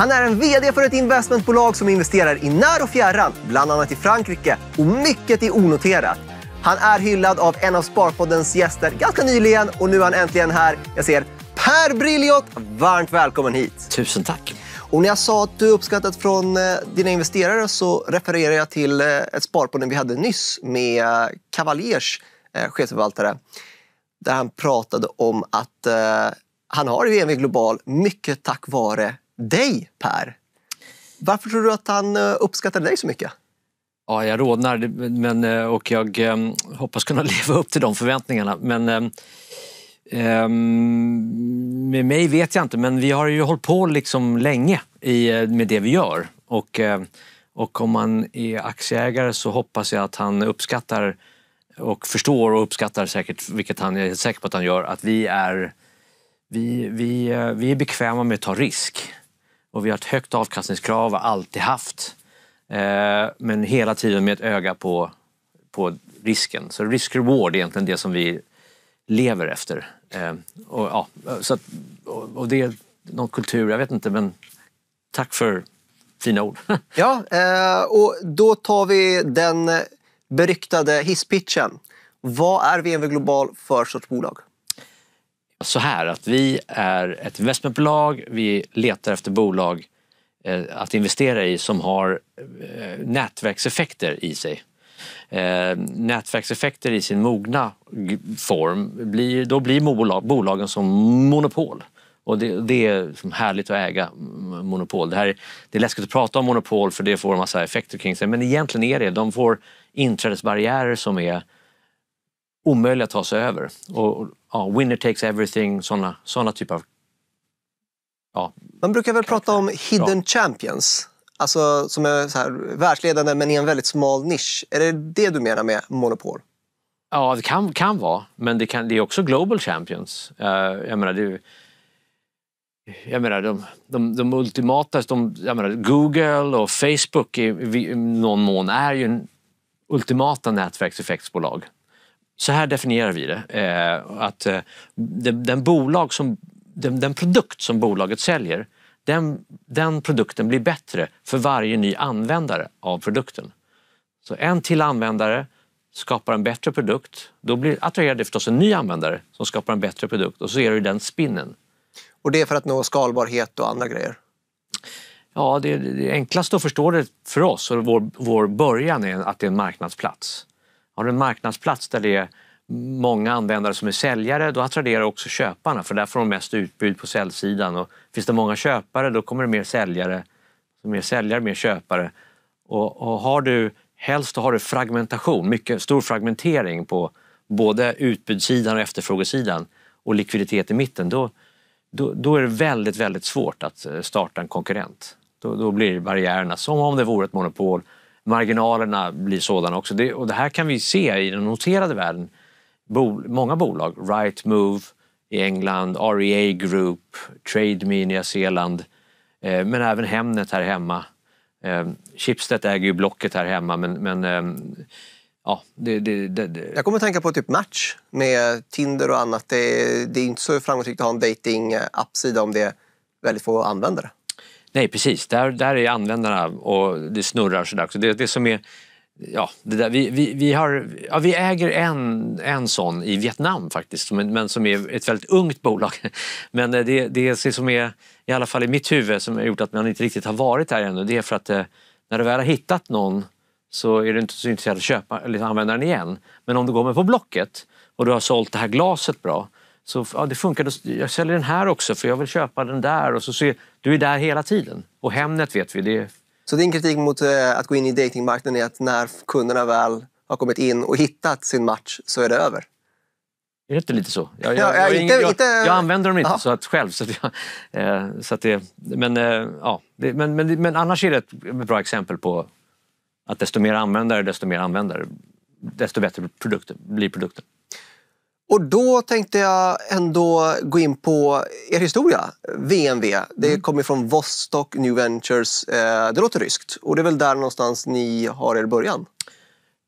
Han är en VD för ett investmentbolag som investerar i när och fjärran, bland annat i Frankrike, och mycket i onoterat. Han är hyllad av en av Sparpoddens gäster ganska nyligen och nu är han äntligen här. Jag ser Per Brilliot. Varmt välkommen hit. Tusen tack. Och när jag sa att du uppskattat från eh, dina investerare så refererar jag till eh, ett Sparpodden vi hade nyss med eh, Cavaliers chefsförvaltare. Där han pratade om att han har EMV Global mycket tack vare dig, Per. Varför tror du att han eh, uppskattade dig så mycket? Ja, jag rodnar men, eh, och jag ehm, hoppas kunna leva upp till de förväntningarna. Men, ehm, ehm, med mig vet jag inte, men vi har ju hållit på liksom länge eh, med det vi gör. Och, och om man är aktieägare så hoppas jag att han uppskattar och förstår och uppskattar säkert, vilket han är säker på att han gör, att vi är, vi, vi, vi är bekväma med att ta risk. Och vi har ett högt avkastningskrav och alltid haft. Eh, men hela tiden med ett öga på, på risken. Så risk-reward är egentligen det som vi lever efter. Eh, och, ja, så att, och det är någon kultur, jag vet inte, men tack för fina ord. ja, eh, och då tar vi den beryktade hisspitchen. Vad är VNV Global för sorts bolag? så här att vi är ett investmentbolag, vi letar efter bolag eh, att investera i som har eh, nätverkseffekter i sig. Eh, nätverkseffekter i sin mogna form, blir, då blir bolagen som monopol. Och det, det är liksom härligt att äga monopol. Det, här, det är läskigt att prata om monopol för det får en massa effekter kring sig men egentligen är det, de får inträdesbarriärer som är omöjliga att ta sig över. Och, ja, winner takes everything, sådana såna typer av... Ja, Man brukar väl prata om hidden ja. champions? Alltså som är så här, världsledande men i en väldigt smal nisch. Är det det du menar med monopol? Ja, det kan, kan vara, men det, kan, det är också global champions. Uh, jag menar, det är, jag menar, de, de, de ultimata, de, jag menar, Google och Facebook i, i någon mån är ju ultimata nätverkseffektsbolag. Så här definierar vi det. Eh, att eh, den, den, bolag som, den, den, produkt som bolaget säljer den, den produkten blir bättre för varje ny användare av produkten. Så en till användare skapar en bättre produkt. Då blir, attraherar det förstås en ny användare som skapar en bättre produkt och så är det den spinnen. Och det är för att nå skalbarhet och andra grejer? Ja, det, det enklaste att förstå det för oss och vår, vår början är att det är en marknadsplats. Har du en marknadsplats där det är många användare som är säljare, då attraherar också köparna för där får de mest utbud på säljsidan. Och finns det många köpare, då kommer det mer säljare. Mer säljare, mer köpare. Och, och har du, helst har du fragmentation, mycket stor fragmentering på både utbudssidan och efterfrågesidan och likviditet i mitten. Då, då, då, är det väldigt, väldigt svårt att eh, starta en konkurrent. Då, då blir barriärerna som om det vore ett monopol marginalerna blir sådana också. Det, och det här kan vi se i den noterade världen. Bol, många bolag, Rightmove i England, REA Group, TradeMe i Nya Zeeland, eh, men även Hemnet här hemma. Eh, Schibsted äger ju Blocket här hemma men, men eh, ja, det, det, det, Jag kommer att tänka på typ Match med Tinder och annat. Det, är inte så framgångsrikt att ha en dating-appsida om det är väldigt få användare. Nej precis, där, där är användarna och det snurrar sådär. det, det som är ja, det där, vi, vi, vi, har, ja, vi äger en, en sån i Vietnam faktiskt, men, men som är ett väldigt ungt bolag. Men eh, det, det, det som är, i alla fall i mitt huvud, som har gjort att man inte riktigt har varit där ännu, det är för att eh, när du väl har hittat någon så är du inte så intresserad av att köpa, eller använda den igen. Men om du går med på Blocket och du har sålt det här glaset bra, så ja, det funkar, jag säljer den här också för jag vill köpa den där. Och så, så, du är där hela tiden. Och Hemnet vet vi. Det Så din kritik mot eh, att gå in i datingmarknaden är att när kunderna väl har kommit in och hittat sin match så är det över? Är det inte lite så? Jag, jag, jag, inte, jag, inte... jag använder dem inte så att själv. men, annars är det ett bra exempel på att desto mer användare, desto mer användare, desto bättre produkter, blir produkten. Och då tänkte jag ändå gå in på er historia, VNV. Det mm. kommer från Vostok New Ventures. Eh, det låter ryskt och det är väl där någonstans ni har er början?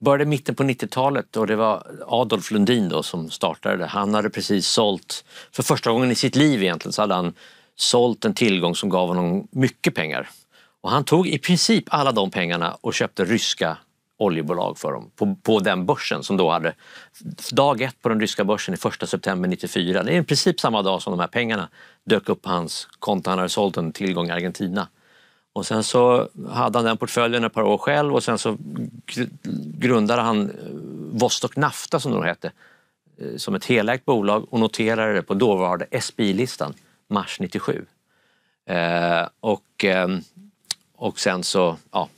Började mitten på 90-talet och det var Adolf Lundin då som startade det. Han hade precis sålt, för första gången i sitt liv egentligen, så hade han sålt en tillgång som gav honom mycket pengar. Och han tog i princip alla de pengarna och köpte ryska oljebolag för dem på, på den börsen som då hade dag ett på den ryska börsen i 1 september 94. Det är i princip samma dag som de här pengarna dök upp på hans konto. Han hade sålt en tillgång i Argentina. Och sen så hade han den portföljen ett par år själv och sen så grundade han eh, Vostok Nafta som det då hette eh, som ett helägt bolag och noterade det på dåvarande SBI-listan mars 97. Eh, och, ehm, och sen så, ja,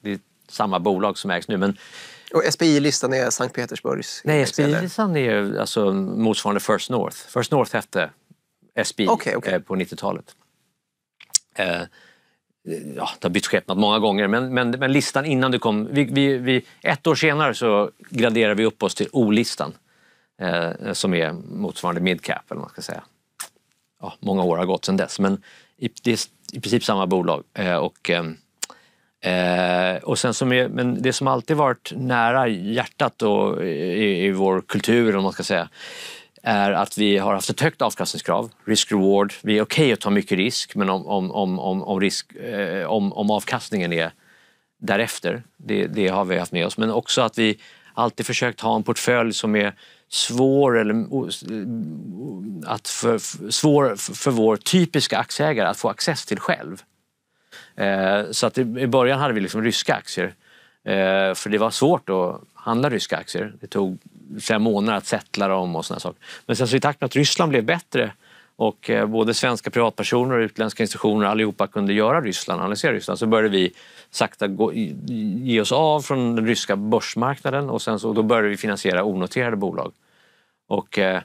det samma bolag som ägs nu. Men och SPI-listan är Sankt Petersburgs? Nej, SPI-listan är alltså motsvarande First North. First North hette SPI okay, okay. Eh, på 90-talet. Eh, ja, det har bytt skepnad många gånger men, men, men listan innan du kom... Vi, vi, vi, ett år senare så graderar vi upp oss till O-listan eh, som är motsvarande midcap eller vad man ska säga. Ja, många år har gått sedan dess men i, det är i princip samma bolag. Eh, och, ehm, Eh, och sen som är, men det som alltid varit nära hjärtat då, i, i vår kultur, om man ska säga, är att vi har haft ett högt avkastningskrav, risk-reward. Vi är okej okay att ta mycket risk, men om, om, om, om, om, risk, eh, om, om avkastningen är därefter, det, det har vi haft med oss. Men också att vi alltid försökt ha en portfölj som är svår, eller, att för, svår för vår typiska aktieägare att få access till själv. Eh, så att i början hade vi liksom ryska aktier. Eh, för det var svårt att handla ryska aktier. Det tog fem månader att sättla dem och såna saker. Men sen så i takt med att Ryssland blev bättre och eh, både svenska privatpersoner och utländska institutioner allihopa kunde göra Ryssland, analysera Ryssland, så började vi sakta gå, ge oss av från den ryska börsmarknaden och, sen så, då började vi finansiera onoterade bolag. Och eh,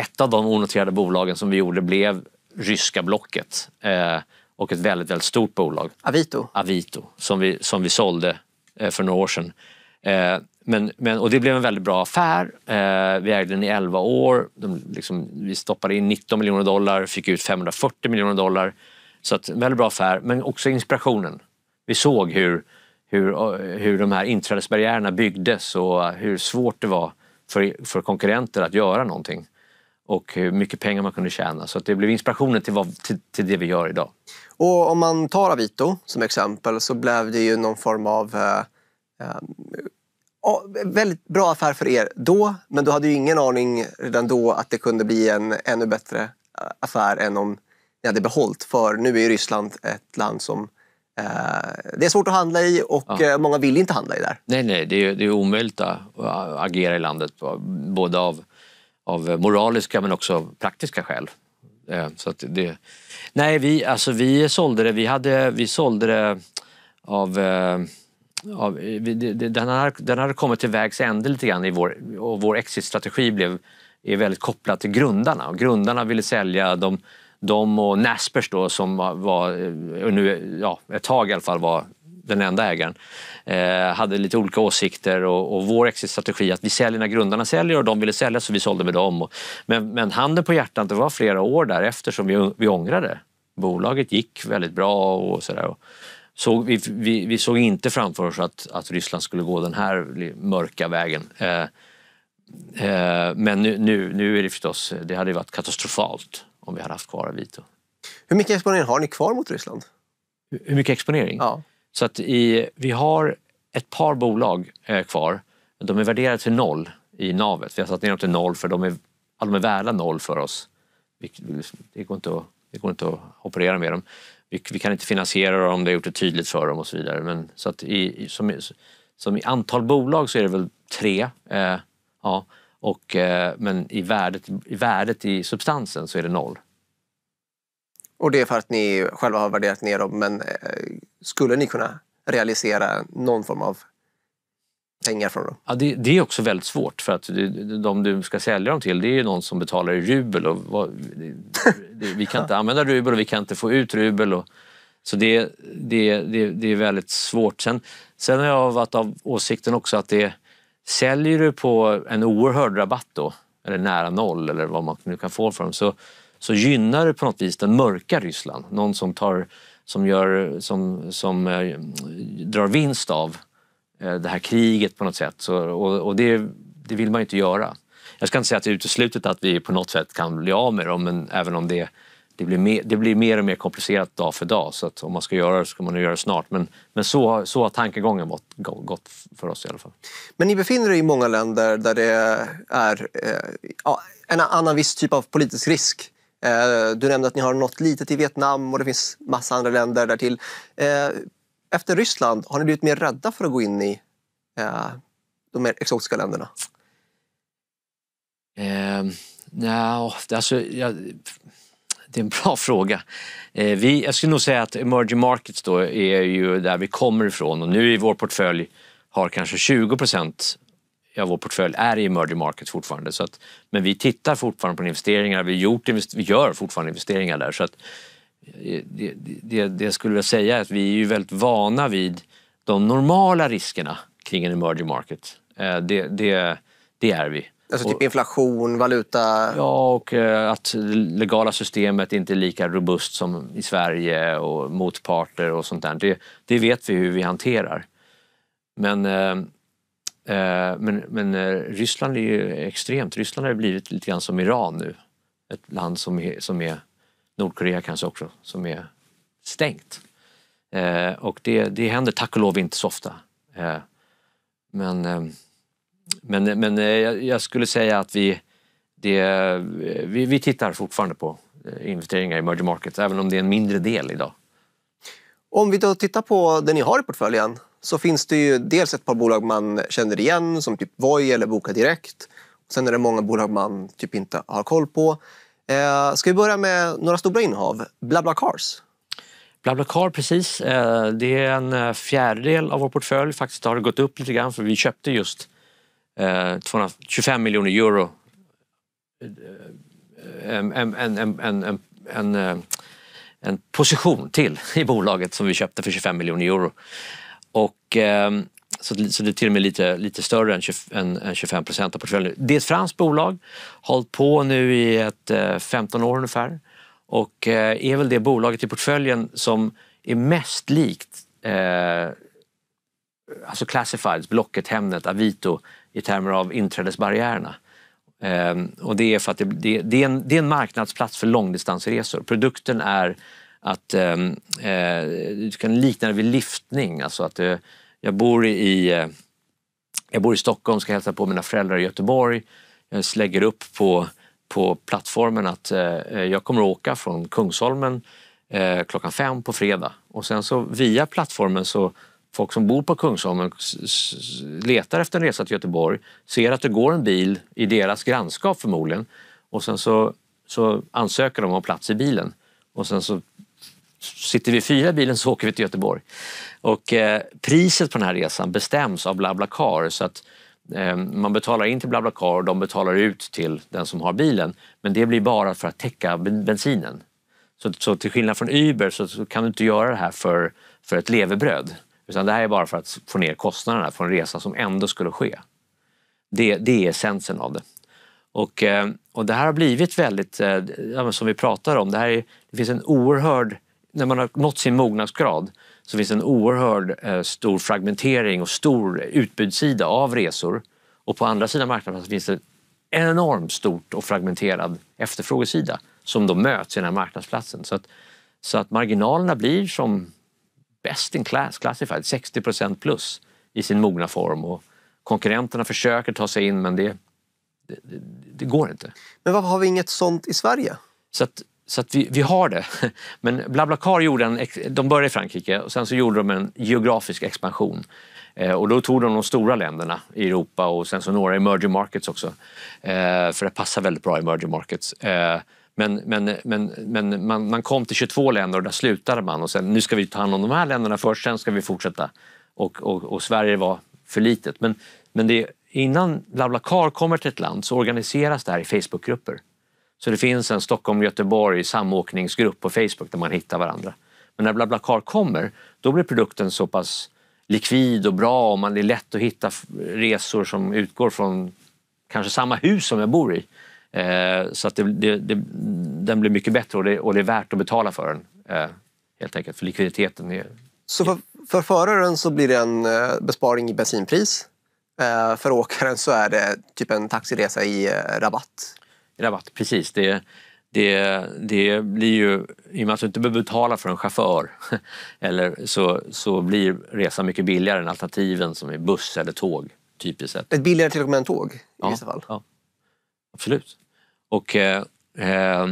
ett av de onoterade bolagen som vi gjorde blev ryska Blocket. Eh, och ett väldigt, väldigt stort bolag. Avito. Avito, som vi, som vi sålde eh, för några år sedan. Eh, men, men, och det blev en väldigt bra affär. Eh, vi ägde den i 11 år. Liksom, vi stoppade in 19 miljoner dollar, fick ut 540 miljoner dollar. Så att, en väldigt bra affär, men också inspirationen. Vi såg hur, hur, hur de här inträdesbarriärerna byggdes och hur svårt det var för, för konkurrenter att göra någonting och hur mycket pengar man kunde tjäna. Så det blev inspirationen till, vad, till, till, det vi gör idag. Och om man tar Avito som exempel så blev det ju någon form av eh, eh, väldigt bra affär för er då, men du hade ju ingen aning redan då att det kunde bli en ännu bättre eh, affär än om ni hade behållit. För nu är ju Ryssland ett land som eh, det är svårt att handla i och ja. Eh, många vill inte handla i där. Nej, nej, det är, det är omöjligt att agera i landet, både av av eh, moraliska men också praktiska skäl. Eh, så att det, nej, vi, alltså vi sålde det, vi, hade, vi sålde det av, eh, av den, hade, den hade kommit till vägs ände lite grann i vår, och vår exitstrategi blev, är väldigt kopplad till grundarna. grundarna ville sälja, de, de och Naspers då som var, nu, ja, ett tag i alla fall var den enda ägaren, eh, hade lite olika åsikter och, och vår exitstrategi att vi säljer när grundarna säljer och de ville sälja så vi sålde med dem. Och, men, men handen på hjärtat, det var flera år därefter som vi, vi ångrade. Bolaget gick väldigt bra och sådär. Så vi, vi, vi, såg inte framför oss att, att Ryssland skulle gå den här mörka vägen. Eh, eh, men nu, nu, nu är det förstås, det hade varit katastrofalt om vi hade haft kvar Avito. Hur mycket exponering har ni kvar mot Ryssland? Hur mycket exponering? Ja. Så att i, vi har ett par bolag eh, kvar. De är värderade till noll i navet. Vi har satt ner dem till noll för de är, de är värda noll för oss. det, går inte att, det går inte att operera med dem. Vi, vi kan inte finansiera dem, det har gjort det tydligt för dem och så vidare. Men, så att i, som, som i antal bolag så är det väl tre. Eh, ja, och, eh, men i värdet, i värdet i substansen så är det noll. Och det är för att ni själva har värderat ner dem. Men eh, skulle ni kunna realisera någon form av pengar från dem? Ja, det, det är också väldigt svårt för att de du ska sälja dem till det är ju någon som betalar i rubel. Och vad, vi kan inte använda rubel och vi kan inte få ut rubel. Och, så det, det, det, det är väldigt svårt. Sen, sen har jag varit av åsikten också att det säljer du på en oerhörd rabatt då, eller nära noll eller vad man nu kan få för dem, så, så gynnar det på något vis den mörka Ryssland. Någon som, tar, som, gör, som, som eh, drar vinst av eh, det här kriget på något sätt. Så, och, och det, det, vill man ju inte göra. Jag ska inte säga att det är uteslutet att vi på något sätt kan bli av med dem, men även om det, det, blir, mer, det blir mer och mer komplicerat dag för dag. Så om man ska göra det ska man göra det snart. Men, men så, så har tankegången gått, gått för oss i alla fall. Men ni befinner er i många länder där det är eh, en annan viss typ av politisk risk Eh, du nämnde att ni har nått litet i Vietnam och det finns massa andra länder därtill. Eh, efter Ryssland, har ni blivit mer rädda för att gå in i eh, de mer exotiska länderna? Eh, ja, alltså, ja, det är en bra fråga. Eh, vi, jag skulle nog säga att emerging markets då är ju där vi kommer ifrån och nu i vår portfölj har kanske 20 av vår portfölj är i emerging markets fortfarande. Så att, men vi tittar fortfarande på investeringar, vi, gjort, vi gör fortfarande investeringar där. Så att, eh, det, det, det skulle vilja säga är att vi är ju väldigt vana vid de normala riskerna kring en emerging market. Eh, det, det, det är vi. Alltså typ inflation, valuta? Ja, och eh, att det legala systemet inte är lika robust som i Sverige och motparter och sånt där. Det, det vet vi hur vi hanterar. Men Eh, men, men eh, Ryssland är ju extremt. Ryssland har blivit lite grann som Iran nu. Ett land som är, som är Nordkorea kanske också, som är stängt. Eh, och det, det händer tack och lov inte så ofta. men men, men jag skulle säga att vi, det, vi, vi tittar fortfarande på investeringar i emerging markets, även om det är en mindre del idag. Om vi då tittar på det ni har i portföljen, så finns det ju dels ett par bolag man känner igen som typ Voi eller Boka Direkt. Sen är det många bolag man typ inte har koll på. Eh, ska vi börja med några stora innehav? Blablacars. Blablacar, precis. Eh, det är en eh, fjärdedel av vår portfölj. Faktiskt har det gått upp lite grann för vi köpte just eh, 225 miljoner euro. Eh, eh, en, en, en, en, position till i bolaget som vi köpte för 25 miljoner euro. Och, ehm, så, så det är till och med lite, lite större än, 25 procent av portföljen. Det är ett franskt bolag, hållit på nu i ett, 15 eh, år ungefär och eh, är väl det bolaget i portföljen som är mest likt eh, alltså Classifieds, Blocket, Hemnet, Avito i termer av inträdesbarriärerna. Eh, och det är för att det, det, det, är en, det är en marknadsplats för långdistansresor. Produkten är att ehm, eh, du kan likna det vid liftning, Alltså att, eh, jag, bor i, eh, jag bor i Stockholm, ska hälsa på mina föräldrar i Göteborg. Jag slägger upp på, på plattformen att eh, eh, jag kommer att åka från Kungsholmen eh, klockan fem på fredag. Och sen så via plattformen så folk som bor på Kungsholmen letar efter en resa till Göteborg, ser att det går en bil i deras grannskap förmodligen och sen så, så ansöker de om plats i bilen. Och sen så sitter vi fyra i bilen så åker vi till Göteborg. Och eh, priset på den här resan bestäms av Blablacar så att eh, man betalar in till Blablacar och de betalar ut till den som har bilen. Men det blir bara för att täcka bensinen. Så, så till skillnad från Uber så, så, kan du inte göra det här för, för ett levebröd. Utan det här är bara för att få ner kostnaderna för en resa som ändå skulle ske. Det, det är essensen av det. Och, eh, och det här har blivit väldigt, som vi pratar om, det, här är, det finns en oerhörd när man har nått sin mognadsgrad så finns en oerhörd eh, stor fragmentering och stor utbudssida av resor. Och på andra sidan marknaden finns det en enormt stort och fragmenterad efterfrågesida som då möts i den här marknadsplatsen. Så att, så att marginalerna blir som best in class, classified, 60 procent plus i sin mogna form. Och konkurrenterna försöker ta sig in men det, det, det, det går inte. Men varför har vi inget sånt i Sverige? Så att så att vi, vi har det. Men Blablacar gjorde en, de började i Frankrike och sen så gjorde de en geografisk expansion. Eh, och då tog de de stora länderna i Europa och sen så några emerging markets också. Eh, för det passar väldigt bra i emerging markets. Eh, men, men, men, men man, man, kom till 22 länder och där slutade man och sen nu ska vi ta hand om de här länderna först, sen ska vi fortsätta. Och, och, och Sverige var för litet. Men, men det, innan Blablacar kommer till ett land så organiseras det här i Facebookgrupper. Så det finns en Stockholm-Göteborg samåkningsgrupp på Facebook där man hittar varandra. Men när BlaBlaCar kommer, då blir produkten så pass likvid och bra och man, det är lätt att hitta resor som utgår från kanske samma hus som jag bor i. Eh, så att det, det, det, den blir mycket bättre och det, och det är värt att betala för den. Eh, helt enkelt, för likviditeten är... Så för, för föraren så blir det en eh, besparing i bensinpris. Eh, för åkaren så är det typ en taxiresa i eh, rabatt rabatt, precis. Det, det, det blir ju, I och med att du inte behöver betala för en chaufför eller så, så blir resan mycket billigare än alternativen som är buss eller tåg. Typiskt sett. Ett billigare till och med än tåg i ja, vissa fall? Ja, absolut. Och, eh, eh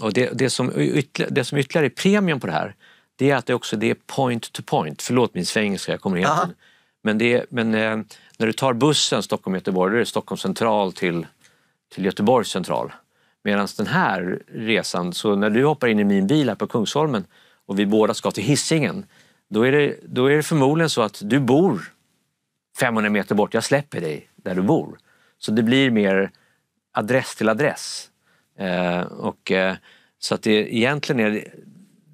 och det, det, som ytterligare, det som ytterligare är premien på det här det är att det också det är point to point. Förlåt min svengelska, jag kommer ihåg men, det, men eh, när du tar bussen Stockholm-Göteborg, då är det Stockholm central till till Göteborgs central. Medan den här resan, så när du hoppar in i min bil här på Kungsholmen och vi båda ska till hissingen, då är det, då är det förmodligen så att du bor 500 meter bort. Jag släpper dig där du bor. Så det blir mer adress till adress. Eh, och, eh, så att det egentligen är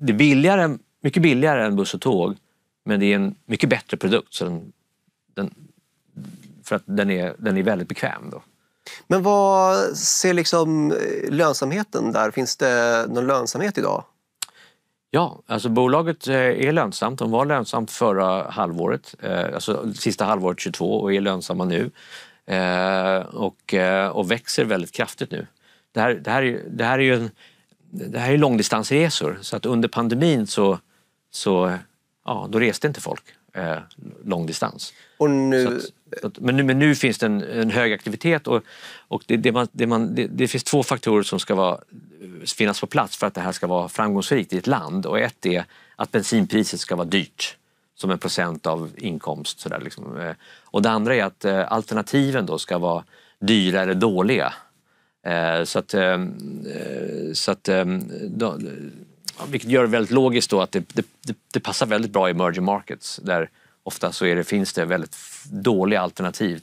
det, billigare, mycket billigare än buss och tåg, men det är en mycket bättre produkt. Så den, den, för att den är, den är väldigt bekväm. Då. Men vad ser liksom eh, lönsamheten där? Finns det någon lönsamhet idag? Ja, alltså bolaget eh, är lönsamt. De var lönsamt förra halvåret, eh, alltså sista halvåret 22 och är lönsamma nu. Och, och växer väldigt kraftigt nu. Det här, det här, är, det här är ju en, det här är långdistansresor så att under pandemin så, så ja, då reste inte folk långdistans. Och nu, att, men, nu, men, nu, finns det en, en hög aktivitet och, och det, det, man, det, man, det, finns två faktorer som ska vara, eh, finnas på plats för att det här ska vara framgångsrikt i ett land. Och ett är att bensinpriset ska vara dyrt som en procent av inkomst. Så där, liksom. Eh, och det andra är att eh, alternativen då ska vara dyra eller dåliga. så att, ehm, så att ehm, då, vilket gör det väldigt logiskt då att det, det, det, passar väldigt bra i emerging markets där ofta så är det, finns det väldigt dåliga alternativ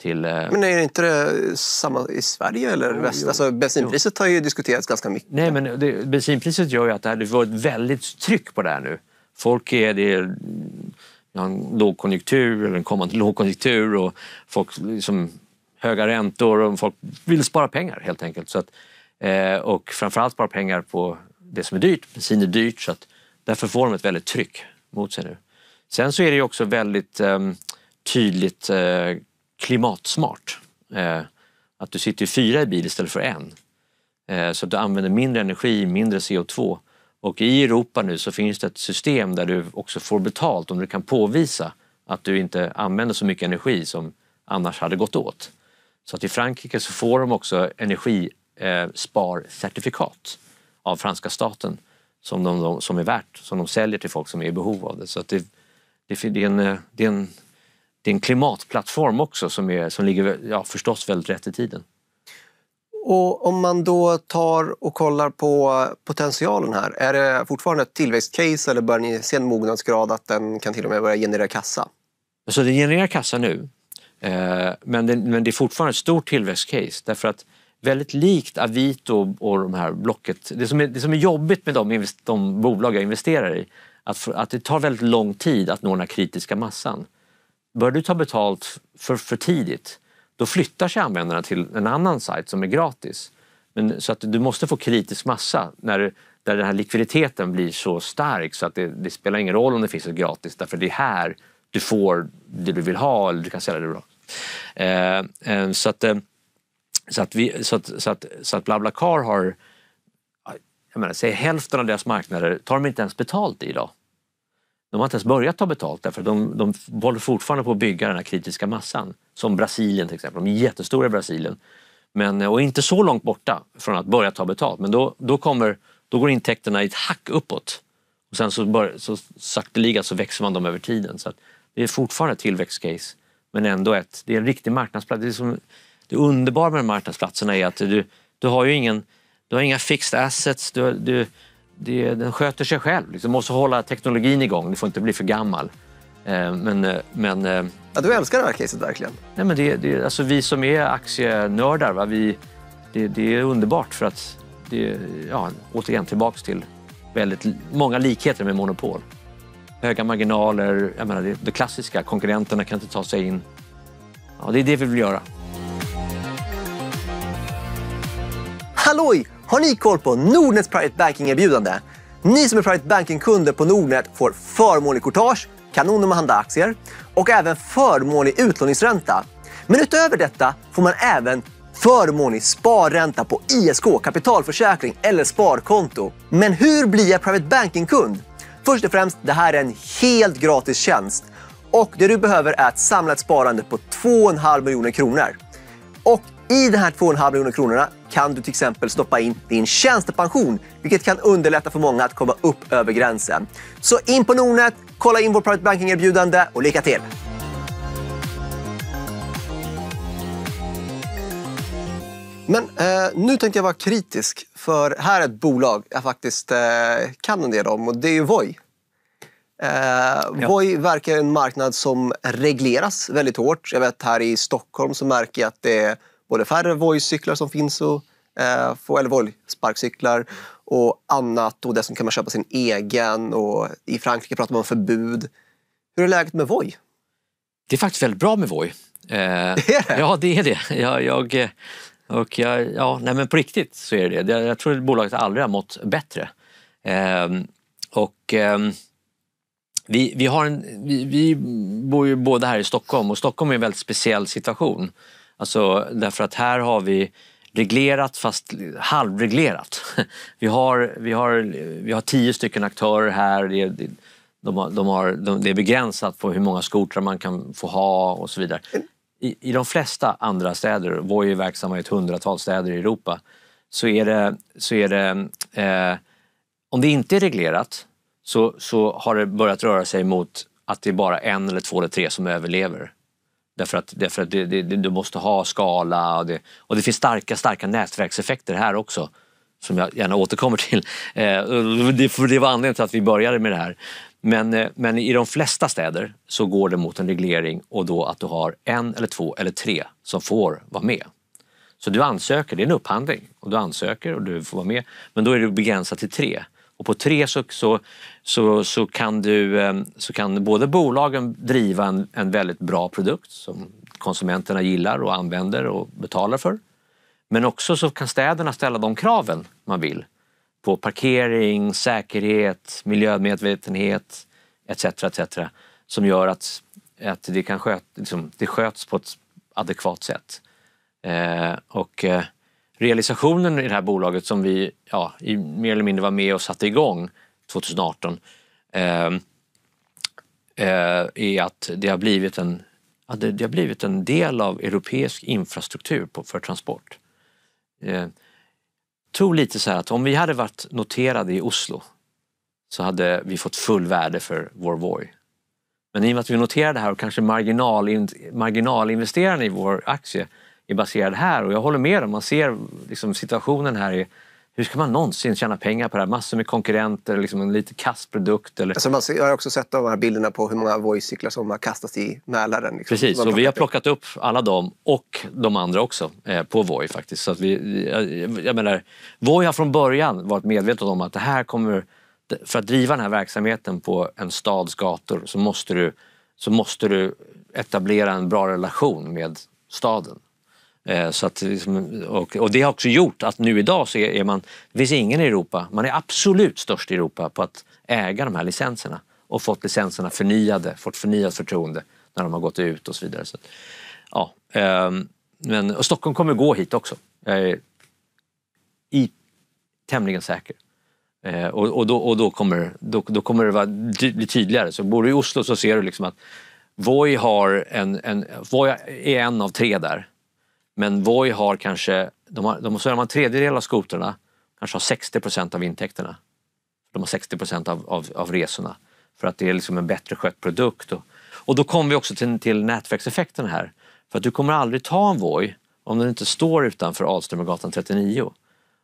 till... Eh, men är det inte det samma i Sverige eller jo, väst? Alltså, bensinpriset jo. har ju diskuterats ganska mycket. Nej, men det, bensinpriset gör ju att det har ett väldigt tryck på det här nu. Folk är... Det är en lågkonjunktur eller en kommande lågkonjunktur och folk liksom, höga räntor och folk vill spara pengar helt enkelt. Så att, eh, och framförallt spara pengar på det som är dyrt. Bensin är dyrt så att därför får de ett väldigt tryck mot sig nu. Sen så är det också väldigt eh, tydligt eh, klimatsmart. Eh, att du sitter fyra i bil istället för en. Eh, så att du använder mindre energi, mindre CO2. Och i Europa nu så finns det ett system där du också får betalt om du kan påvisa att du inte använder så mycket energi som annars hade gått åt. Så att i Frankrike så får de också energisparcertifikat eh, av franska staten som, de, som är värt, som de säljer till folk som är i behov av det. Så att det det är en, eh, det är en, det är en klimatplattform också som, är, som ligger ja, förstås väldigt rätt i tiden. Och om man då tar och kollar på potentialen här, är det fortfarande ett tillväxtcase eller börjar ni se en mognadsgrad att den kan till och med börja generera kassa? Så den genererar kassa nu, eh, men det, men det är fortfarande ett stort tillväxtcase därför att väldigt likt Avito och de här Blocket, det som är, det som är jobbigt med de, de bolag jag investerar i, att, att det tar väldigt lång tid att nå den här kritiska massan. Börjar du ta betalt för, för tidigt, då flyttar sig användarna till en annan sajt som är gratis. Men, så att du måste få kritisk massa när, där den här likviditeten blir så stark så att det, det spelar ingen roll om det finns ett gratis därför det är här du får det du vill ha eller du kan sälja det bra. Eh, eh, så att, eh, så att, vi, så att, så att, så att Blablacar har jag menar, säg hälften av deras marknader tar de inte ens betalt i idag. De har inte ens börjat ta betalt därför de, de håller fortfarande på att bygga den här kritiska massan. Som Brasilien till exempel, de är jättestora i Brasilien. Men, eh, och inte så långt borta från att börja ta betalt men då, då, kommer, då går intäkterna i ett hack uppåt. Och sen så, bör, så sakteliga så växer man dem över tiden. Så det är fortfarande ett tillväxtcase men ändå ett, det är en riktig marknadsplats. Det, som, det underbara med marknadsplatserna är att du, du har ju ingen du har inga fixed assets. Du, du, det, den sköter sig själv. Liksom. Du måste hålla teknologin igång. Du får inte bli för gammal. Eh, men, eh, men, eh, ja, du älskar det här caset verkligen. Nej, men det, det, alltså vi som är aktienördar, va? Vi, det, det är underbart för att det, ja, återigen tillbaka till väldigt många likheter med monopol. Höga marginaler, jag menar, det, det klassiska, konkurrenterna kan inte ta sig in. Ja, det är det vi vill göra. Halloj! Har ni koll på Nordnets Private Banking-erbjudande? Ni som är Private Banking-kunder på Nordnet får förmånlig courtage, kanon när man handlar aktier och även förmånlig utlåningsränta. Men utöver detta får man även förmånlig sparränta på ISK, kapitalförsäkring eller sparkonto. Men hur blir jag Private Banking-kund? Först och främst, det här är en helt gratis tjänst och det du behöver är ett samlat sparande på 2,5 miljoner kronor. Och i de här 2,5 miljoner kronorna kan du till exempel stoppa in din tjänstepension, vilket kan underlätta för många att komma upp över gränsen. Så in på Nordnet, kolla in vårt Private Banking-erbjudande och lycka till! Men eh, nu tänkte jag vara kritisk, för här är ett bolag jag faktiskt eh, kan en del om och det är ju Voi. Eh, ja. Voi verkar en marknad som regleras väldigt hårt. Jag vet här i Stockholm så märker jag att det är både färre Voi-cyklar som finns och eh, eller Voi-sparkcyklar och annat. Och dessutom kan man köpa sin egen och i Frankrike pratar man om förbud. Hur är läget med Voi? Det är faktiskt väldigt bra med Voi. Eh, ja, det är det. Jag, jag, och jag, ja, nej men på riktigt så är det det. Jag, jag tror att bolaget aldrig har mått bättre. Eh, och eh, vi, vi, har en, vi, vi bor ju båda här i Stockholm och Stockholm är en väldigt speciell situation. Alltså, därför att här har vi reglerat fast halvreglerat. Vi har, vi har, vi har tio stycken aktörer här. Det, det, de har, de har, de, det är begränsat på hur många skotrar man kan få ha och så vidare. I, i de flesta andra städer, Voi är verksamma i ett hundratal städer i Europa, så är det... Så är det eh, om det inte är reglerat så, så har det börjat röra sig mot att det är bara en eller två eller tre som överlever Därför att, därför att det, det, du måste ha skala och det, och det finns starka, starka nätverkseffekter här också som jag gärna återkommer till. Eh, det var anledningen till att vi började med det här. Men, eh, men i de flesta städer så går det mot en reglering och då att du har en eller två eller tre som får vara med. Så du ansöker, det är en upphandling, och du ansöker och du får vara med. Men då är det begränsat till tre. Och på tre så, så, så, så, kan, du, eh, så kan både bolagen driva en, en väldigt bra produkt som konsumenterna gillar och använder och betalar för. Men också så kan städerna ställa de kraven man vill på parkering, säkerhet, miljömedvetenhet etc. etc. som gör att, att det, kan sköt, liksom, det sköts på ett adekvat sätt. Eh, och, eh, realisationen i det här bolaget som vi ja, i, mer eller mindre var med och satte igång 2018 eh, eh, är att det har blivit en att det, det, har blivit en del av europeisk infrastruktur på, för transport. Eh, tror lite så här att om vi hade varit noterade i Oslo så hade vi fått full värde för vår Voi. Men i och med att vi noterade det här och kanske marginal, marginalinvesterarna i vår aktie är baserad här. Och jag håller med dem. Man ser liksom situationen här. Är, hur ska man någonsin tjäna pengar på det här? Massor med konkurrenter, liksom en lite kass produkt. Eller... Alltså man ser, jag har också sett de här bilderna på hur många Voi-cyklar som har kastats i Mälaren. Liksom. Precis, och vi har plockat upp alla dem och de andra också eh, på Voi faktiskt. Så att vi, jag, jag menar, Voi har från början varit medvetet om att det här kommer... För att driva den här verksamheten på en stads gator så måste du, så måste du etablera en bra relation med staden. Eh, så att, liksom, och, och det har också gjort att nu idag så är man, det finns ingen i Europa, man är absolut störst i Europa på att äga de här licenserna och fått licenserna förnyade, fått förnyat förtroende när de har gått ut och så vidare. Så, ja, ehm, men, och Stockholm kommer gå hit också. Jag är i, tämligen säker. Eh, och, och, då, och då, kommer, då, då kommer det vara, bli tydligare. Så bor du i Oslo så ser du liksom att Voi, har en, en, Voi är en av tre där men Voi har kanske, de har, de, så de har en tredjedel av skotrarna, kanske har 60 av intäkterna. De har 60 av, av, av, resorna för att det är liksom en bättre skött produkt. Och, och då kommer vi också till, till nätverkseffekten här. För att du kommer aldrig ta en Voi om den inte står utanför Alströmergatan 39.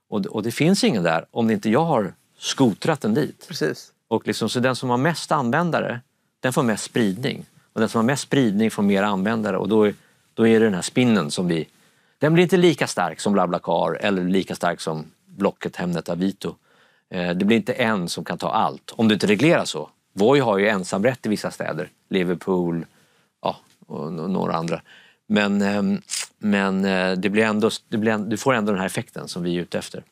Och, och det finns ingen där om inte jag har skotrat den dit. Precis. Och liksom, så den som har mest användare, den får mest spridning. Och den som har mest spridning får mer användare och då är, då är det den här spinnen som vi den blir inte lika stark som Blablacar eller lika stark som Blocket, Hemnet, Avito. Eh, det blir inte en som kan ta allt, om du inte reglerar så. Voi har ju ensamrätt i vissa städer, Liverpool ja, och några andra. Men, ehm, men eh, det blir ändå, det blir, du får ändå den här effekten som vi är ute efter.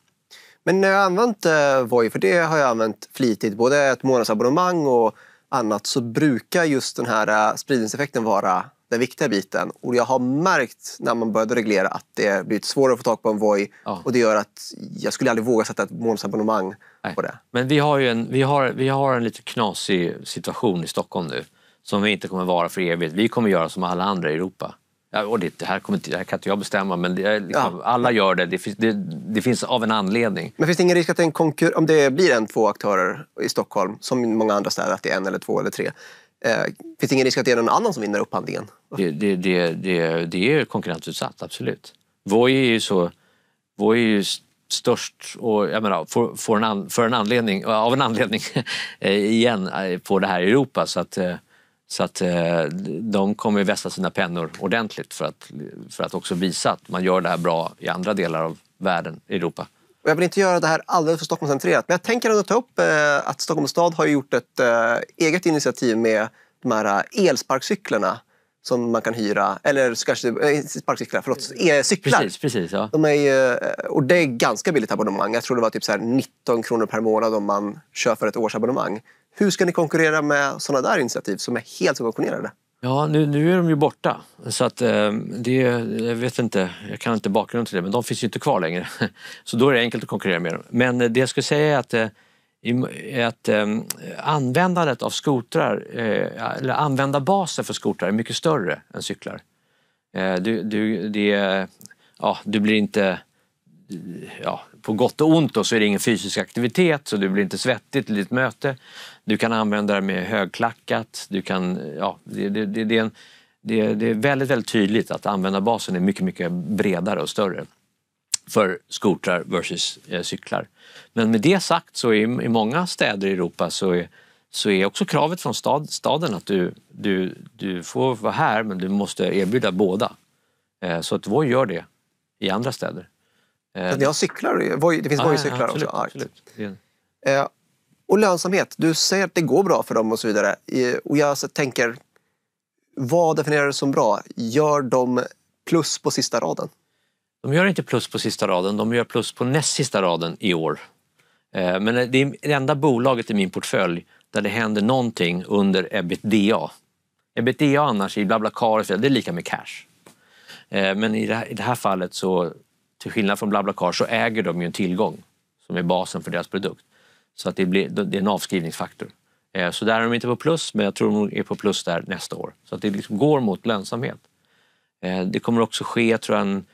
Men när jag har använt eh, Voi, för det har jag använt flitigt, både ett månadsabonnemang och annat, så brukar just den här spridningseffekten vara den viktiga biten. Och jag har märkt när man började reglera att det blivit svårare att få tag på en voj. Ja. Och det gör att jag skulle aldrig våga sätta ett månadsabonnemang på det. Men vi har ju en, vi har, vi har en lite knasig situation i Stockholm nu som vi inte kommer vara för evigt. Vi kommer göra som alla andra i Europa. Ja, och det, det, här kommer, det här kan inte jag bestämma, men det, liksom, ja. alla gör det. Det, det. det, finns av en anledning. Men finns det ingen risk att en om det blir en, två aktörer i Stockholm, som i många andra städer, att det är en eller två eller tre, Eh, finns det ingen risk att det är någon annan som vinner upphandlingen? Det, det, det, det, det är konkurrensutsatt, absolut. Voi är ju så... Voi är ju störst och jag menar, för, för en, an, för en anledning, av en anledning eh, igen eh, på det här i Europa. Så att, eh, så att de kommer vässa sina pennor ordentligt för att, för att också visa att man gör det här bra i andra delar av världen, Europa. Och jag vill inte göra det här alldeles för Stockholmscentrerat, men jag tänker ändå ta upp eh, att Stockholms stad har gjort ett eh, eget initiativ med de här eh, elsparkcyklarna som man kan hyra. Eller kanske eh, sparkcyklar, förlåt, e-cyklar. Eh, precis, precis, ja. de är och det är ganska billigt abonnemang. Jag tror det var typ så 19 kronor per månad om man kör för ett årsabonnemang. Hur ska ni konkurrera med sådana där initiativ som är helt subventionerade? Ja, nu, nu är de ju borta. Så att, eh, det, jag vet inte, jag kan inte bakgrunden till det, men de finns ju inte kvar längre. Så då är det enkelt att konkurrera med dem. Men eh, det jag skulle säga är att, eh, är att användandet av skotrar, eller användarbasen för skotrar är mycket större än cyklar. Du, du, det, ja, du blir inte ja, på gott och ont då, så är det ingen fysisk aktivitet så du blir inte svettig till ditt möte. Du kan använda det med högklackat. Du kan, ja, det, det, det, det är en, det, det, är väldigt, väldigt tydligt att användarbasen är mycket, mycket bredare och större för skotrar versus eh, cyklar. Men med det sagt så är, i många städer i Europa så är, så är också kravet från stad, staden att du, du, du får vara här men du måste erbjuda båda. Eh, så att Voi gör det i andra städer. Så eh, ni har cyklar? det finns Voi-cyklar ah, ja, också? Absolut. Ja. Eh, och lönsamhet. Du säger att det går bra för dem och så vidare. Och jag tänker, vad definierar du som bra? Gör de plus på sista raden? De gör inte plus på sista raden, de gör plus på näst sista raden i år. Eh, men det är det enda bolaget i min portfölj där det händer någonting under ebitda. Ebitda annars i Blablacar, det är lika med cash. Men i det här, i det här fallet så till skillnad från BlaBlaCar så äger de ju en tillgång som är basen för deras produkt. Så att det, blir, det är en avskrivningsfaktor. Eh, så där är de inte på plus, men jag tror de är på plus där nästa år. Så att det liksom går mot lönsamhet. Eh, det kommer också ske, tror jag, en,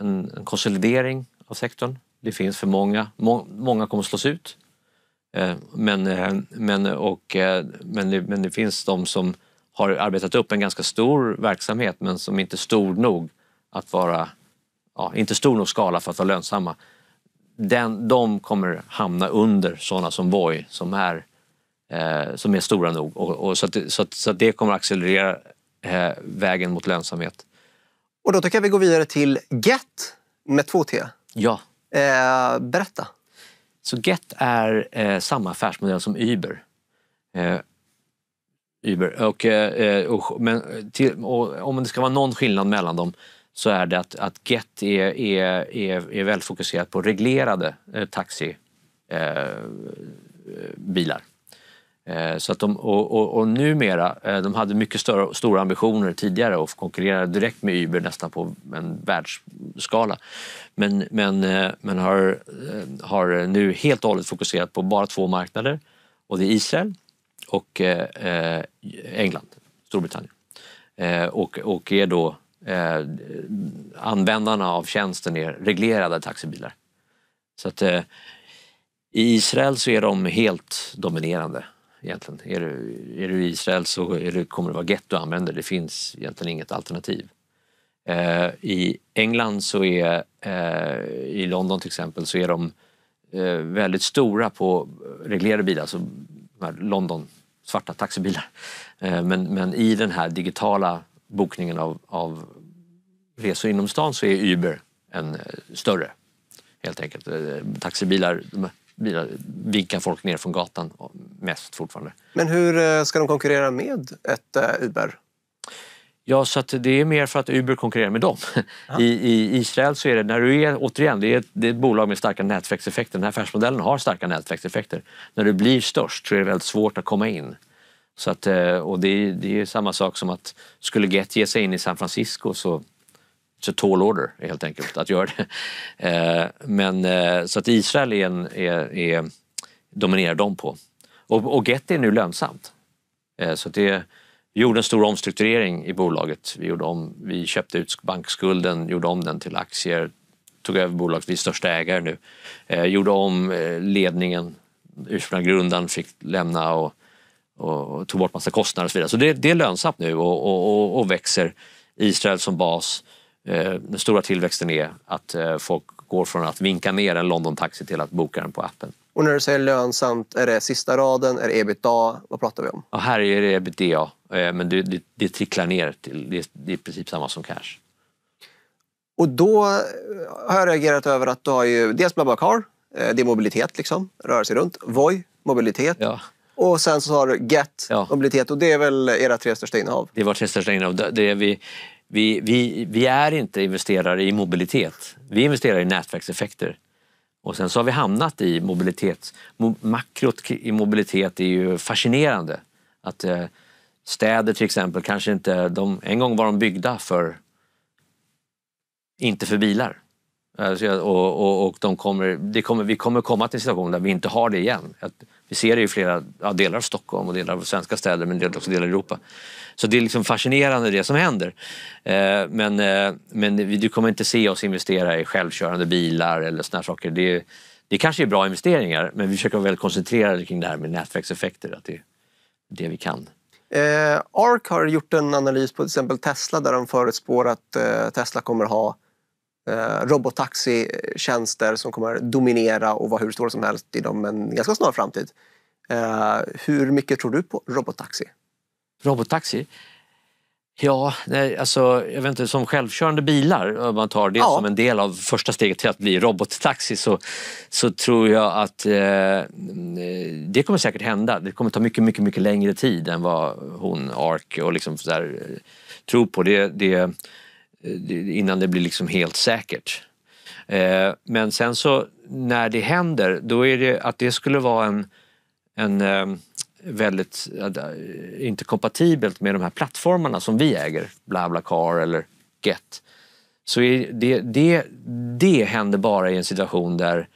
en, en konsolidering av sektorn. Det finns för många. Må, många kommer slås ut. Eh, men, men, och, men, det, men det finns de som har arbetat upp en ganska stor verksamhet men som inte är stor nog att vara ja, inte stor nog skala för att vara lönsamma, den, de kommer hamna under sådana som Voi som är, eh, som är stora nog. Och, och så, att, så, att, så att det kommer accelerera eh, vägen mot lönsamhet. Och då tycker jag vi går vidare till Get med 2 T. Ja. Eh, berätta. Så Get är eh, samma affärsmodell som Uber. Eh, Uber. Och, eh, och men till, och, om det ska vara någon skillnad mellan dem så är det att, att Get är, är, är, är väldigt fokuserat på reglerade eh, taxibilar. Eh, eh, så att de, och, och, och numera, eh, de hade mycket större, stora ambitioner tidigare och konkurrerade direkt med Uber nästan på en världsskala. Men, men, eh, men har, eh, har nu helt och hållet fokuserat på bara två marknader och det är Israel och eh, England, Storbritannien. och, och är då eh, användarna av tjänsten är reglerade taxibilar. Så att, eh, I Israel så är de helt dominerande. Egentligen. Är, du, är du i Israel så du, kommer det vara getto använder. Det finns egentligen inget alternativ. Eh, I England så är, eh, i London till exempel, så är de eh, väldigt stora på reglerade bilar, alltså London svarta taxibilar. Eh, men, men i den här digitala bokningen av, av resor inom stan så är Uber en eh, större. Helt enkelt. Eh, taxibilar bilar vinkar folk ner från gatan mest fortfarande. Men hur eh, ska de konkurrera med ett Uber? Ja, så det är mer för att Uber konkurrerar med dem. I, I, Israel så är det, när du är, återigen, det är, ett, det är ett bolag med starka nätverkseffekter. Den här affärsmodellen har starka nätverkseffekter. När du blir störst så är det väldigt svårt att komma in. Så att, och det, är, det är samma sak som att skulle Get ge sig in i San Francisco så It's a tall order helt enkelt att göra det. Eh, men, eh, så att Israel är är, är, dominerar de på. Och, och Getty är nu lönsamt. Eh, så det, vi gjorde en stor omstrukturering i bolaget. Vi, gjorde om, vi köpte ut bankskulden, gjorde om den till aktier, tog över bolaget, vi är största ägare nu. Eh, gjorde om ledningen, ursprungliga grundaren fick lämna och, och, tog bort massa kostnader och så vidare. Så det, det är lönsamt nu och, och, och, och växer. Israel som bas Eh, den stora tillväxten är att eh, folk går från att vinka ner en London-taxi till att boka den på appen. Och när du säger lönsamt, är det sista raden, är det ebitda? Vad pratar vi om? Och här är det ebitda, eh, men det, det, det tricklar ner. Till, det, det är i princip samma som cash. Och då har jag reagerat över att du har ju dels Blablacar, det är mobilitet liksom, röra sig runt. Voi, mobilitet. Ja. Och sen så har du Get, ja. mobilitet. Och det är väl era tre största innehav? Det är våra tre största innehav. Det vi, vi, vi, vi är inte investerare i mobilitet. Vi investerar i nätverkseffekter. Och sen så har vi hamnat i mobilitet. Makrot i mobilitet är ju fascinerande. Att eh, städer till exempel, kanske inte... De, en gång var de byggda för... Inte för bilar. Alltså, och, och, och de kommer, det kommer, vi kommer komma till en situation där vi inte har det igen. Vi ser det i flera ja, delar av Stockholm och delar av svenska städer men också delar av Europa. Så det är liksom fascinerande det som händer. Eh, men, eh, men du kommer inte se oss investera i självkörande bilar eller såna saker. Det, det kanske är bra investeringar men vi försöker vara väldigt koncentrerade kring det här med nätverkseffekter. Att det är det vi kan. Eh, ARK har gjort en analys på till exempel Tesla där de förutspår att eh, Tesla kommer ha eh, robottaxitjänster som kommer dominera och vara hur stora som helst inom en ganska snar framtid. Eh, hur mycket tror du på robottaxi? Robottaxi? Ja, nej, alltså, jag vet inte, som självkörande bilar, om man tar det ja. som en del av första steget till att bli robottaxi, så, så tror jag att eh, mm, det kommer säkert hända. Det kommer ta mycket, mycket, mycket längre tid än vad hon, Ark, och liksom så där, eh, tror på. Det, det, Eh, innan det blir liksom helt säkert. Eh, men sen så när det händer, då är det att det skulle vara en, en eh, väldigt, inte kompatibelt med de här plattformarna som vi äger, Blablacar eller Get. Så det, det, det händer bara i en situation där,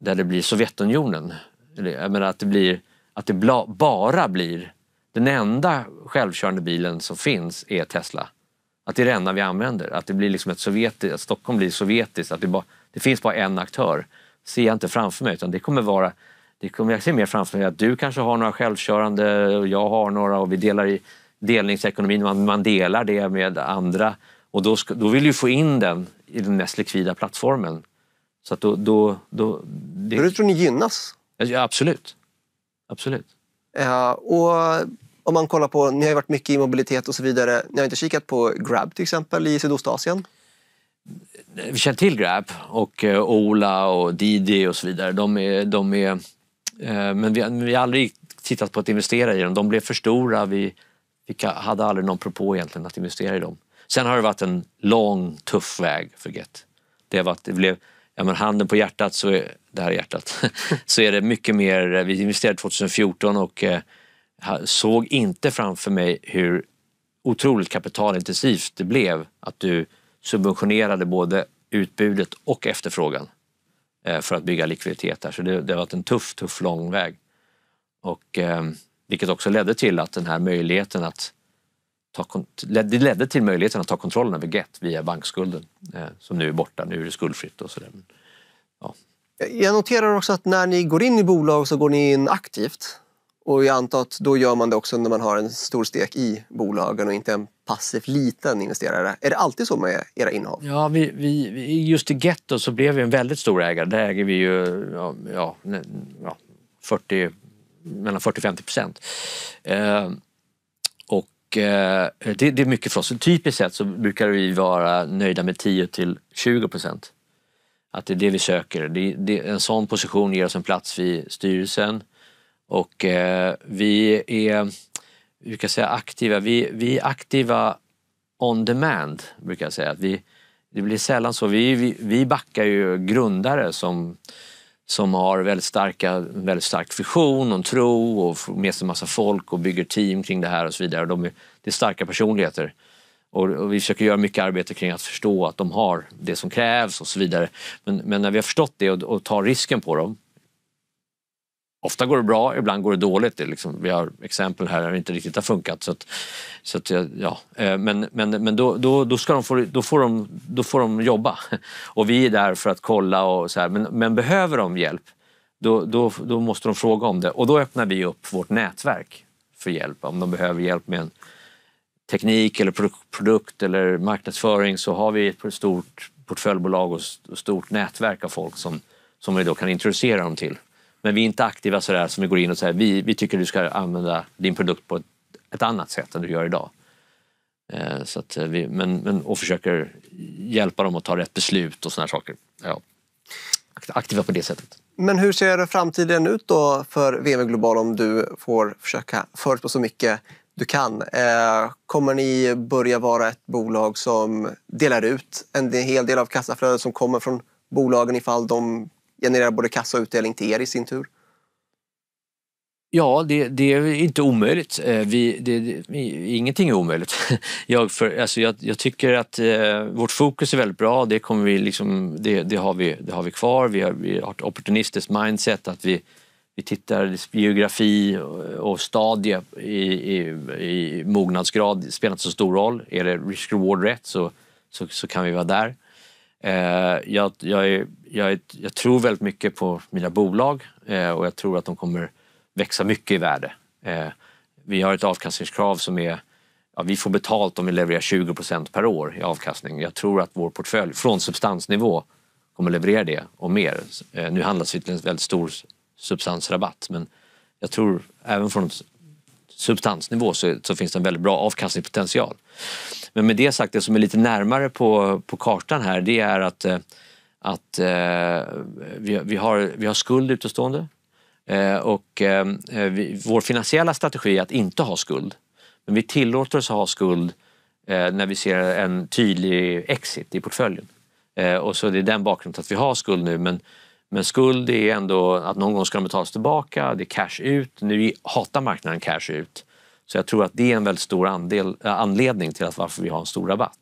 där det blir Sovjetunionen. Jag menar att det, blir, att det bara blir den enda självkörande bilen som finns är Tesla. Att det är det enda vi använder. Att, det blir liksom ett sovjetiskt, att Stockholm blir sovjetiskt. Att det, bara, det finns bara en aktör. ser jag inte framför mig. Utan det kommer vara, det kommer, jag ser mer framför mig att du kanske har några självkörande och jag har några och vi delar i delningsekonomin. Man, man delar det med andra och då, ska, då vill du få in den i den mest likvida plattformen. Så att då... då, då det... du tror ni gynnas? Ja, absolut. Absolut. Ja, och om man kollar på, ni har ju varit mycket i mobilitet och så vidare. Ni har inte kikat på Grab till exempel i Sydostasien? Vi känner till Grab och eh, Ola och Didi och så vidare. De är, de är, eh, men vi, vi har aldrig tittat på att investera i dem. De blev för stora. Vi, vi hade aldrig någon propå egentligen att investera i dem. Sen har det varit en lång, tuff väg för Get. Det har varit, det blev, ja, men handen på hjärtat, så är, det här är hjärtat, så är det mycket mer. Eh, vi investerade 2014 och såg inte framför mig hur otroligt kapitalintensivt det blev att du subventionerade både utbudet och efterfrågan eh, för att bygga likviditet där. Så det, det har varit en tuff, tuff lång väg. Och, eh, vilket också ledde till att den här möjligheten att ta, det ledde till möjligheten att ta kontrollen över Get via bankskulden eh, som nu är borta. Nu är det skuldfritt och sådär. Ja. Jag noterar också att när ni går in i bolag så går ni in aktivt. Och jag antar att då gör man det också när man har en stor stek i bolagen och inte en passiv liten investerare. Är det alltid så med era innehav? Ja, vi, vi, just i Getto så blev vi en väldigt stor ägare. Där äger vi ju ja, ja 40, mellan 40 50 procent. Eh, och eh, det, det, är mycket för oss. Typiskt sett så brukar vi vara nöjda med 10 till 20 procent. Att det är det vi söker. Det, det, en sån position ger oss en plats vid styrelsen och eh, vi är, hur kan säga aktiva, vi, vi är aktiva on demand brukar jag säga. vi, det blir sällan så. Vi, vi, vi backar ju grundare som, som har väldigt, starka, väldigt stark vision och tro och får med sig massa folk och bygger team kring det här och så vidare. De är, det är starka personligheter. Och, och, vi försöker göra mycket arbete kring att förstå att de har det som krävs och så vidare. Men, men när vi har förstått det och, och tar risken på dem Ofta går det bra, ibland går det dåligt. Det liksom, vi har exempel här där det inte riktigt har funkat. Så att, så att, ja. Eh, men, men, men då, då, då, ska de få, då, får de, då får de jobba. Och vi är där för att kolla. Och så här. Men, men behöver de hjälp, då, då, då måste de fråga om det. Och då öppnar vi upp vårt nätverk för hjälp. Om de behöver hjälp med en teknik eller produkt eller marknadsföring så har vi ett stort portföljbolag och stort nätverk av folk som, som vi då kan introducera dem till. Men vi är inte aktiva sådär som vi går in och säger vi, vi tycker du ska använda din produkt på ett, ett annat sätt än du gör idag. Eh, så eh, vi, men, men, och försöker hjälpa dem att ta rätt beslut och sådana saker. Ja. Aktiva på det sättet. Men hur ser framtiden ut då för VM Global om du får försöka förutspå så mycket du kan. Eh, kommer ni börja vara ett bolag som delar ut en hel del av kassaflödet som kommer från bolagen ifall de genererar både kassa och utdelning till er i sin tur? Ja, det, det, är inte omöjligt. Eh, vi, det, det, ingenting är omöjligt. Jag, för, alltså jag, jag tycker att eh, vårt fokus är väldigt bra. Det, kommer vi liksom, det, har, vi, det har vi kvar. Vi har, vi har ett opportunistiskt mindset. att Vi, vi tittar geografi och, och stadie i, i, i mognadsgrad. spelar inte så stor roll. Är det risk-reward rätt så, så, så kan vi vara där. Eh, jag, jag, jag, jag, tror väldigt mycket på mina bolag eh, och jag tror att de kommer växa mycket i värde. Eh, vi har ett avkastningskrav som är Ja, vi får betalt om vi levererar 20 per år i avkastning. Jag tror att vår portfölj från substansnivå kommer leverera det och mer. Nu handlas det till en väldigt stor substansrabatt men jag tror även från substansnivå så, så, finns det en väldigt bra avkastningspotential. Men med det sagt, det som är lite närmare på, på kartan här det är att, eh, att eh, vi, vi, har, vi har skuld utestående eh, och vi, vår finansiella strategi är att inte ha skuld. Men vi tillåter oss att ha skuld när vi ser en tydlig exit i portföljen. Och så det är den bakgrunden att vi har skuld nu men men skuld är ändå att någon gång ska de betalas tillbaka, det är cash ut. Nu hatar marknaden cash ut. Så jag tror att det är en väldigt stor andel, eh, anledning till att varför vi har en stor rabatt.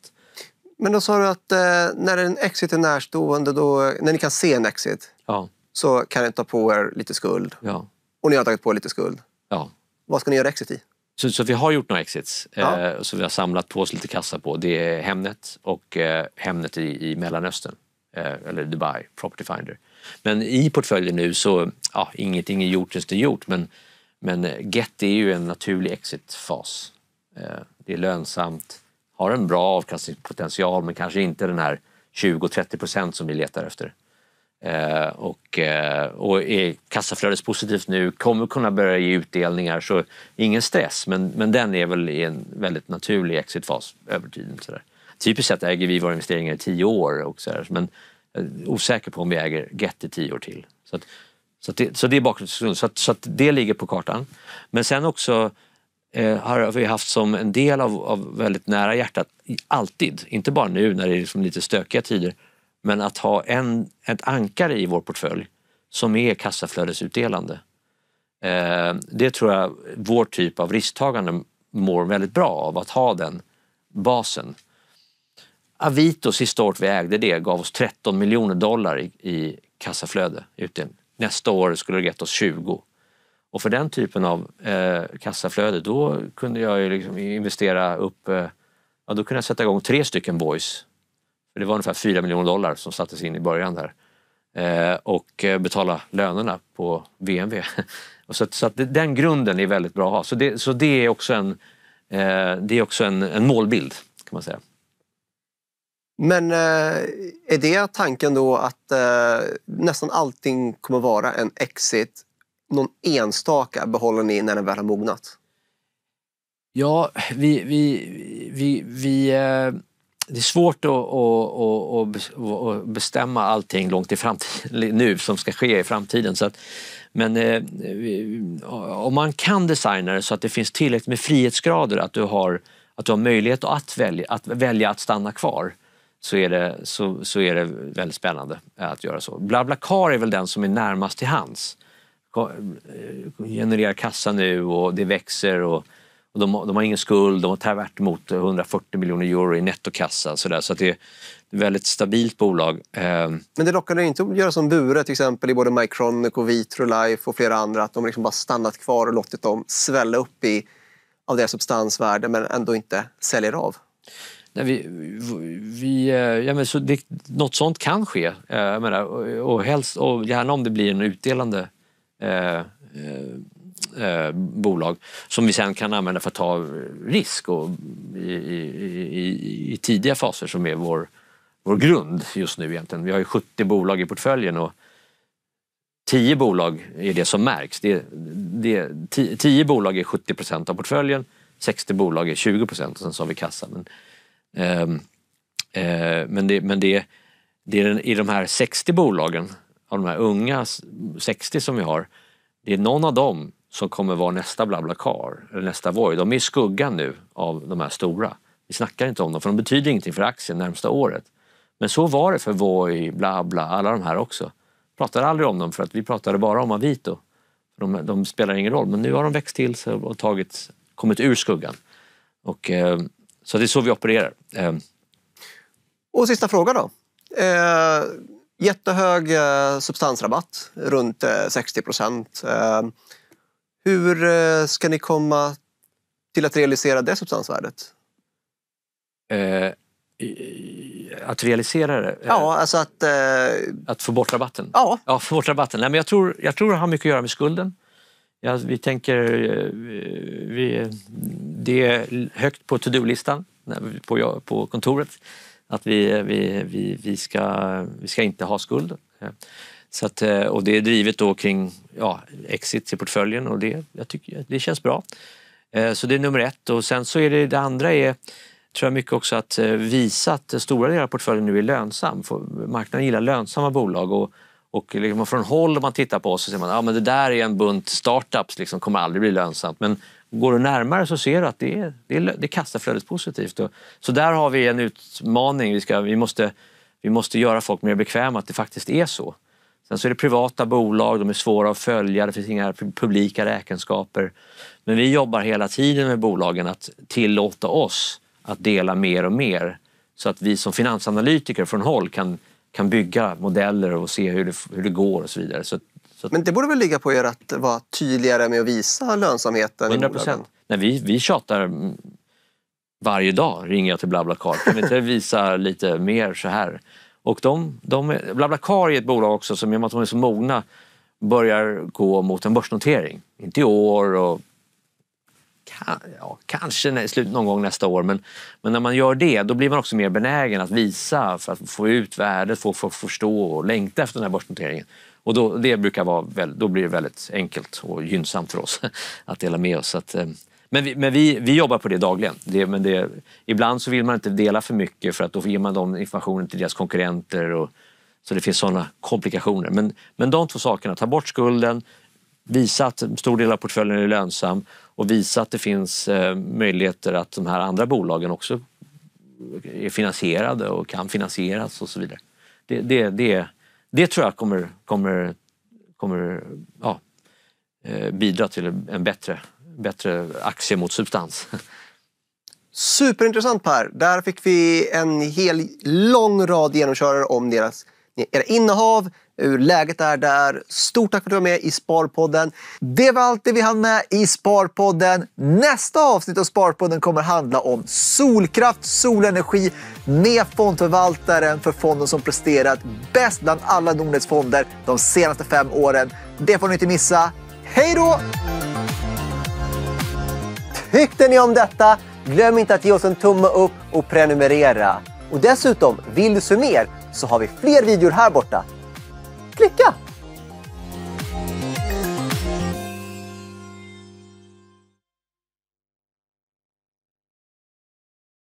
Men då sa du att eh, när en exit är närstående, då, när ni kan se en exit, ja. så kan ni ta på er lite skuld. Ja. Och ni har tagit på er lite skuld. Ja. Vad ska ni göra exit i? Så, så vi har gjort några exits ja. eh, som vi har samlat på oss lite kassa på. Det är Hemnet och eh, Hemnet i, i Mellanöstern, eh, eller Dubai, Property Finder. Men i portföljen nu så, ja, ingenting är gjort tills det är gjort. Men, men eh, Get är ju en naturlig exitfas. Eh, det är lönsamt, har en bra avkastningspotential men kanske inte den här 20-30 procent som vi letar efter. Eh, och, eh, och är kassaflödespositivt nu, kommer kunna börja ge utdelningar så ingen stress. Men, men den är väl i en väldigt naturlig exitfas över tiden. Så där. Typiskt sett äger vi våra investeringar i tio år. Och så där, men Eh, osäker på om vi äger gett i tio år till. Så, att, så, att det, så det är bakgrundshistorien. Så, att, så att det ligger på kartan. Men sen också eh, har vi haft som en del av, av väldigt nära hjärtat, alltid, inte bara nu när det är liksom lite stökiga tider, men att ha en, ett ankare i vår portfölj som är kassaflödesutdelande. Eh, det tror jag vår typ av risktagande mår väldigt bra av, att ha den basen. Avito, sista året vi ägde det, gav oss 13 miljoner dollar i, i kassaflöde. Utdelning. Nästa år skulle det gett oss 20. Och för den typen av eh, kassaflöde, då kunde jag ju liksom investera upp... Eh, ja, då kunde jag sätta igång tre stycken boys. det var ungefär 4 miljoner dollar som sattes in i början där. Eh, och eh, betala lönerna på VNV. så att, så att den grunden är väldigt bra att ha. Så det, så det är också en, eh, det är också en, en målbild, kan man säga. Men eh, är det tanken då att eh, nästan allting kommer vara en exit? Någon enstaka behåller ni när den väl har mognat? Ja, vi, vi, vi, vi eh, det är svårt att, att, att, bestämma allting långt i framtiden, nu som ska ske i framtiden. Så att, men om man kan designa det så att det finns tillräckligt med frihetsgrader, att du har, att du har möjlighet att välja, att välja att stanna kvar så är, det, så, så är det väldigt spännande eh, att göra så. Blablacar är väl den som är närmast till hands. Eh, genererar kassa nu och det växer och, och de, de, har ingen skuld. De tar tvärtemot 140 miljoner euro i nettokassa. Så, där, så att det är ett väldigt stabilt bolag. Eh. Men det lockar dig inte att göra som Bure till exempel i både Micronic och Vitrolife och flera andra att de liksom bara stannat kvar och låtit dem svälla upp i av deras substansvärde men ändå inte säljer av? vi, vi, eh, ja, men så det, något sånt kan ske. Eh, jag menar, och, och, helst, och gärna om det blir en utdelande eh, eh, eh, bolag som vi sen kan använda för att ta risk och i, i, i tidiga faser som är vår, vår grund just nu egentligen. Vi har ju 70 bolag i portföljen och 10 bolag är det som märks. Det, det, 10, 10 bolag är 70 procent av portföljen, 60 bolag är 20 procent och sen så har vi kassa. Men Ehm, eh, men det, men det, det är i de här 60 bolagen, av de här unga 60 som vi har, det är någon av dem som kommer vara nästa Blablacar, eller nästa Voi. De är i skuggan nu av de här stora. Vi snackar inte om dem, för de betyder ingenting för aktien närmsta året. Men så var det för Voi, Blabla, alla de här också. Pratade aldrig om dem för att vi pratade bara om Avito. De, de spelar ingen roll, men nu har de växt till sig och tagit, kommit ur skuggan. Och eh, så det är så vi opererar. Ehm. Och sista frågan, då. Eh, jättehög eh, substansrabatt, runt 60 eh, procent. hur ska ni komma till att realisera det substansvärdet? att realisera det? Ja, alltså att... Att få bort rabatten? Ja. ja få bort rabatten. Nej, men jag, tror, jag tror det har mycket att göra med skulden. Ja, vi tänker... Eh, vi, det är högt på to-do-listan på, på kontoret att vi, vi, vi, vi, ska, vi ska inte ha skuld. Så att, eh, och det är drivet då kring ja, exit i portföljen och det, jag tycker, det känns bra. Eh, så det är nummer ett och sen så är det, det andra är tror jag mycket också att visa att stora delar av portföljen nu är lönsam. marknaden gillar lönsamma bolag och och liksom från håll om man tittar på oss så ser man att ja, det där är en bunt startups, liksom, kommer aldrig bli lönsamt. Men går du närmare så ser du att det är, det är, det är kassaflödespositivt. Så där har vi en utmaning. Vi, ska, vi, måste, vi måste göra folk mer bekväma att det faktiskt är så. Sen så är det privata bolag, de är svåra att följa, det finns inga publika räkenskaper. Men vi jobbar hela tiden med bolagen att tillåta oss att dela mer och mer så att vi som finansanalytiker från håll kan kan bygga modeller och se hur det, hur det går och så vidare. Så, så Men det borde väl ligga på er att vara tydligare med att visa lönsamheten 100 procent. vi, vi tjatar mm, varje dag ringer jag till Blablacar. Kan vi inte visa lite mer så här? Och de, de, Blablacar är ett bolag också som i och med att de är så mogna börjar gå mot en börsnotering. Inte i år och kan, ja, kanske slut, någon gång nästa år. Men, men när man gör det, då blir man också mer benägen att visa för att få ut värdet, få, få förstå och längta efter den här börsnoteringen. Och då, det brukar vara, då blir det väldigt enkelt och gynnsamt för oss att dela med oss. Att, eh, men, vi, men vi, vi, jobbar på det dagligen. Det, men det, ibland så vill man inte dela för mycket för att då ger man den informationen till deras konkurrenter. Och, så det finns sådana komplikationer. Men, men de två sakerna, ta bort skulden, visa att en stor del av portföljen är lönsam och visa att det finns eh, möjligheter att de här andra bolagen också är finansierade och kan finansieras och så vidare. Det, det, det, det tror jag kommer, kommer, kommer ja, eh, bidra till en bättre, bättre aktie mot substans. Superintressant Per! Där fick vi en hel lång rad genomkörare om deras, era innehav, hur Läget är där. Stort tack för att du var med i Sparpodden. Det var allt det vi hann med i Sparpodden. Nästa avsnitt av Sparpodden kommer handla om solkraft, solenergi med fondförvaltaren för fonden som presterat bäst bland alla Nordnets fonder de senaste fem åren. Det får ni inte missa. Hej då! Tyckte ni om detta? Glöm inte att ge oss en tumme upp och prenumerera. Och dessutom, vill du se mer så har vi fler videor här borta klicka!